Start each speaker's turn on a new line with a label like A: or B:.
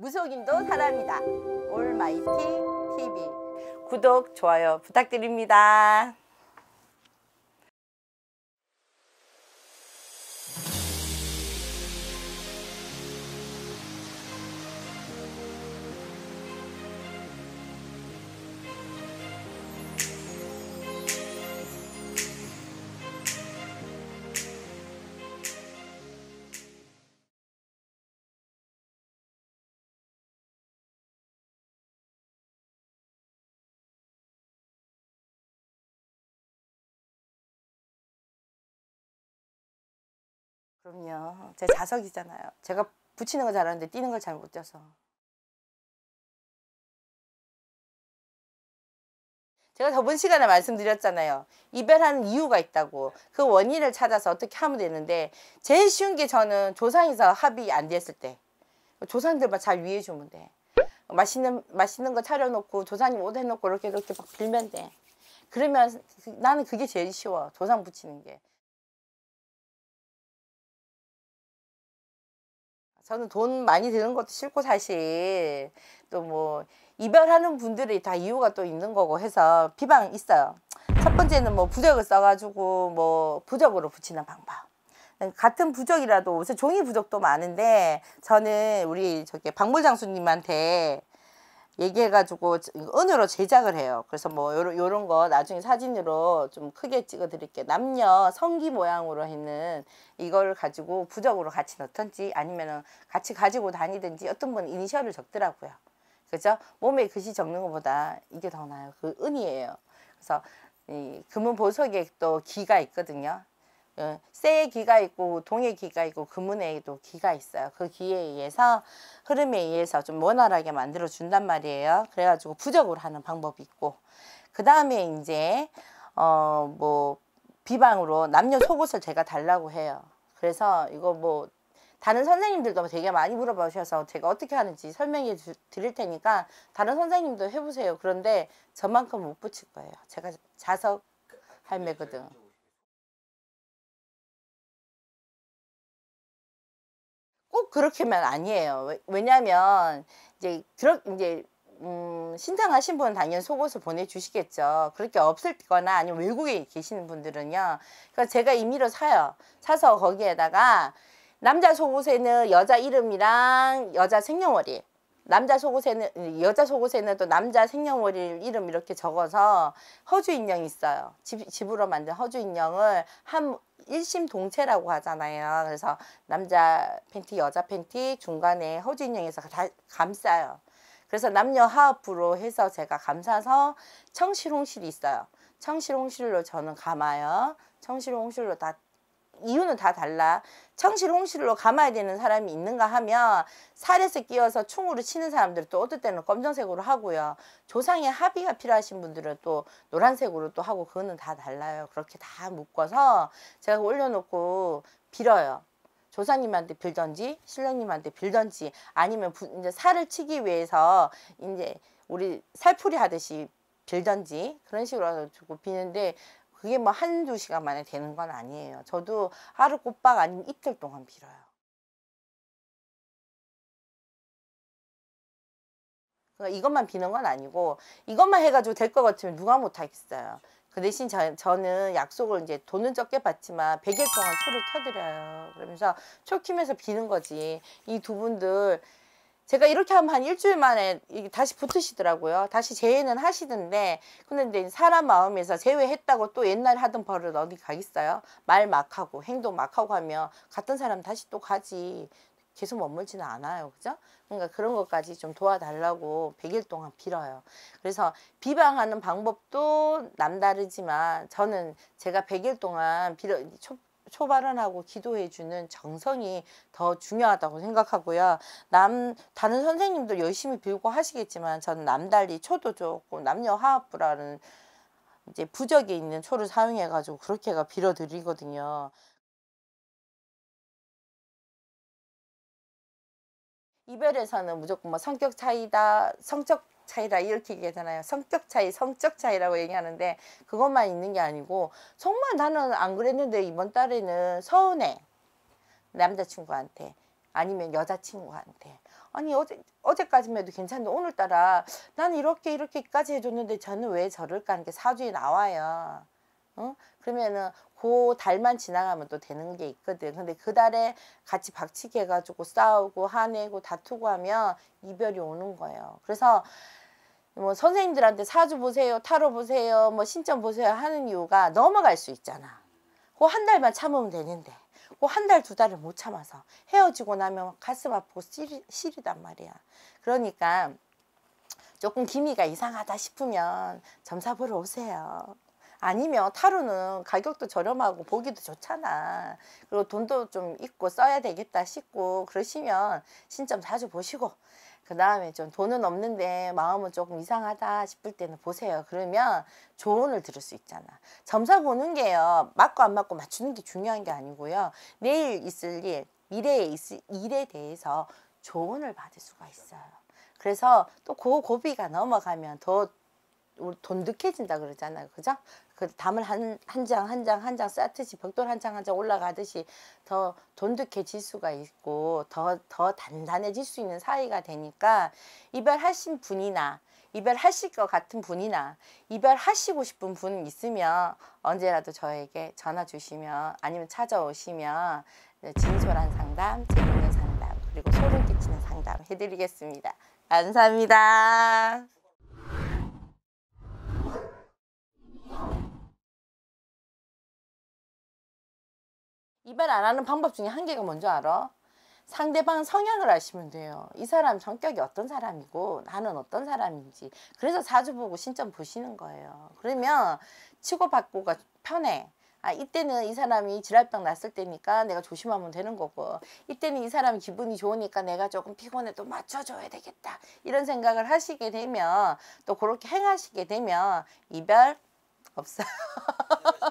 A: 무속인도 사람이다. 올마이티 TV 구독, 좋아요 부탁드립니다.
B: 그럼요. 제 자석이잖아요. 제가 붙이는 거 잘하는데 뛰는 걸 잘못 뛰어서.
A: 제가 저번 시간에 말씀드렸잖아요. 이별하는 이유가 있다고. 그 원인을 찾아서 어떻게 하면 되는데 제일 쉬운 게 저는 조상에서 합의 안 됐을 때 조상들만 잘 위해주면 돼. 맛있는 맛있는 거 차려놓고 조상님 옷 해놓고 이렇게 이렇게 막 빌면 돼. 그러면 나는 그게 제일 쉬워. 조상 붙이는 게.
B: 저는 돈 많이
A: 드는 것도 싫고 사실 또 뭐 이별하는 분들이 다 이유가 또 있는 거고 해서 비방 있어요. 첫 번째는 뭐 부적을 써가지고 뭐 부적으로 붙이는 방법. 같은 부적이라도 요새 종이 부적도 많은데 저는 우리 저기 박물장수님한테 얘기해가지고 은으로 제작을 해요. 그래서 뭐 요런, 요런 거 나중에 사진으로 좀 크게 찍어 드릴게요. 남녀 성기 모양으로 있는 이걸 가지고 부적으로 같이 넣던지 아니면은 같이 가지고 다니든지 어떤 분 이니셜을 적더라고요. 그죠? 몸에 글씨 적는 것보다 이게 더 나아요. 그 은이에요. 그래서 이 금은 보석에 또 기가 있거든요. 쇠의 어, 기가 있고 동의 기가 있고 금은에도 기가 있어요. 그 기에 의해서 흐름에 의해서 좀 원활하게 만들어 준단 말이에요. 그래가지고 부적으로 하는 방법이 있고 그 다음에 이제 어뭐 비방으로 남녀 속옷을 제가 달라고 해요. 그래서 이거 뭐 다른 선생님들도 되게 많이 물어보셔서 제가 어떻게 하는지 설명해 주, 드릴 테니까 다른 선생님도 해보세요. 그런데 저만큼 못 붙일 거예요. 제가 자석 그 할매거든.
B: 꼭 그렇게만 아니에요.
A: 왜냐하면 이제 그렇 이제 음, 신상하신 분은 당연히 속옷을 보내주시겠죠. 그렇게 없을 거나 아니면 외국에 계시는 분들은요. 그러니까 제가 임의로 사요. 사서 거기에다가 남자 속옷에는 여자 이름이랑 여자 생년월일 남자 속옷에는 여자 속옷에는 또 남자 생년월일 이름 이렇게 적어서 허주 인형이 있어요. 집, 집으로 만든 허주 인형을 한 일심 동체라고 하잖아요. 그래서 남자 팬티, 여자 팬티 중간에 허주 인형에서 다 감싸요. 그래서 남녀 하프로 해서 제가 감싸서 청실홍실이 있어요. 청실홍실로 저는 감아요. 청실홍실로 다 이유는 다 달라. 청실 홍실로 감아야 되는 사람이 있는가 하면 살에서 끼어서 충으로 치는 사람들또 어떨 때는 검정색으로 하고요. 조상의 합의가 필요하신 분들은 또 노란색으로 또 하고 그거는 다 달라요. 그렇게 다 묶어서 제가 올려놓고 빌어요. 조상님한테 빌던지 신령님한테 빌던지 아니면 부, 이제 살을 치기 위해서 이제 우리 살풀이 하듯이 빌던지 그런 식으로 해서 주고 비는데 그게 뭐 한두 시간 만에 되는 건 아니에요. 저도 하루 꼬박 아니면 이틀 동안 빌어요. 그러니까 이것만 비는 건 아니고 이것만 해가지고 될 것 같으면 누가 못하겠어요. 그 대신 저, 저는 약속을 이제 돈은 적게 받지만 100일 동안 초를 켜드려요. 그러면서 초 키면서 비는 거지. 이 두 분들 제가 이렇게 하면 한 일주일 만에 다시 붙으시더라고요. 다시 재회는 하시던데 근데 사람 마음에서 재회했다고 또 옛날 하던 버릇 어디 가겠어요? 말 막하고 행동 막하고 하면 같은 사람 다시 또 가지 계속 머물지는 않아요. 그죠? 그러니까 그런 것까지 좀 도와달라고 100일 동안 빌어요. 그래서 비방하는 방법도 남다르지만 저는 제가 100일 동안 빌어, 초발언하고 기도해주는 정성이 더 중요하다고 생각하고요. 남 다른 선생님들 열심히 배우고 하시겠지만 저는 남달리 초도 좋고 남녀 화합부라는 이제 부적에 있는 초를 사용해가지고 그렇게가 빌어드리거든요. 이별에서는 무조건 뭐 성격 차이다, 성적 차이다 이렇게 얘기하잖아요. 성격 차이, 성적 차이라고 얘기하는데 그것만 있는 게 아니고 정말 나는 안 그랬는데 이번 달에는 서운해. 남자친구한테 아니면 여자친구한테 아니 어제 어제까지만 해도 괜찮은데 오늘따라 난 이렇게 이렇게까지 해줬는데 저는 왜 저럴까 하는 게 사주에 나와요. 응? 그러면은 그 달만 지나가면 또 되는 게 있거든. 근데 그 달에 같이 박치기 해가지고 싸우고 화내고 다투고 하면 이별이 오는 거예요. 그래서 뭐 선생님들한테 사주 보세요, 타로 보세요, 뭐 신점 보세요 하는 이유가 넘어갈 수 있잖아. 그한 달만 참으면 되는데 그한달 두 달을 못 참아서 헤어지고 나면 가슴 아프고 시리, 시리단 말이야. 그러니까 조금 기미가 이상하다 싶으면 점사 보러 오세요. 아니면 타로는 가격도 저렴하고 보기도 좋잖아. 그리고 돈도 좀 있고 써야 되겠다 싶고 그러시면 신점 자주 보시고 그 다음에 좀 돈은 없는데 마음은 조금 이상하다 싶을 때는 보세요. 그러면 조언을 들을 수 있잖아. 점사 보는 게요. 맞고 안 맞고 맞추는 게 중요한 게 아니고요. 내일 있을 일, 미래에 있을 일에 대해서 조언을 받을 수가 있어요. 그래서 또그 고비가 넘어가면 더 돈득해진다 그러잖아요. 그죠? 그 담을 한 한 장 한 장 한 장 쌓듯이 벽돌 한 장 한 장 올라가듯이 더 돈독해질 수가 있고 더 더 단단해질 수 있는 사이가 되니까 이별하신 분이나 이별하실 것 같은 분이나 이별하시고 싶은 분 있으면 언제라도 저에게 전화 주시면 아니면 찾아오시면 진솔한 상담, 재밌는 상담 그리고 소름 끼치는 상담 해드리겠습니다. 감사합니다. 이별 안 하는 방법 중에 한 개가 뭔지 알아? 상대방 성향을 아시면 돼요. 이 사람 성격이 어떤 사람이고 나는 어떤 사람인지. 그래서 사주 보고 신점 보시는 거예요. 그러면 치고받고가 편해. 아 이때는 이 사람이 지랄병 났을 때니까 내가 조심하면 되는 거고 이때는 이 사람이 기분이 좋으니까 내가 조금 피곤해 도 맞춰줘야 되겠다 이런 생각을 하시게 되면 또 그렇게 행하시게 되면 이별 없어요